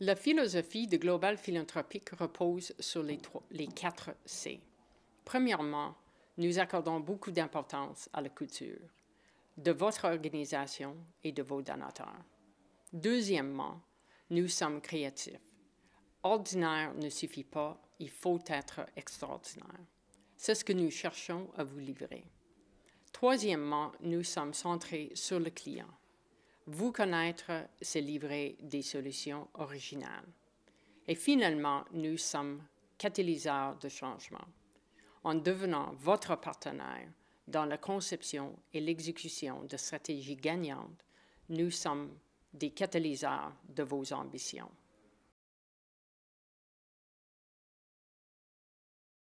La philosophie de Global Philanthropic repose sur les, les quatre C. Premièrement, nous accordons beaucoup d'importance à la culture de votre organisation et de vos donateurs. Deuxièmement, nous sommes créatifs. Ordinaire ne suffit pas, il faut être extraordinaire. C'est ce que nous cherchons à vous livrer. Troisièmement, nous sommes centrés sur le client vous connaître, c'est livrer des solutions originales. Et finalement, nous sommes catalyseurs de changement en devenant votre partenaire dans la conception et l'exécution de stratégies gagnantes, nous sommes des catalyseurs de vos ambitions.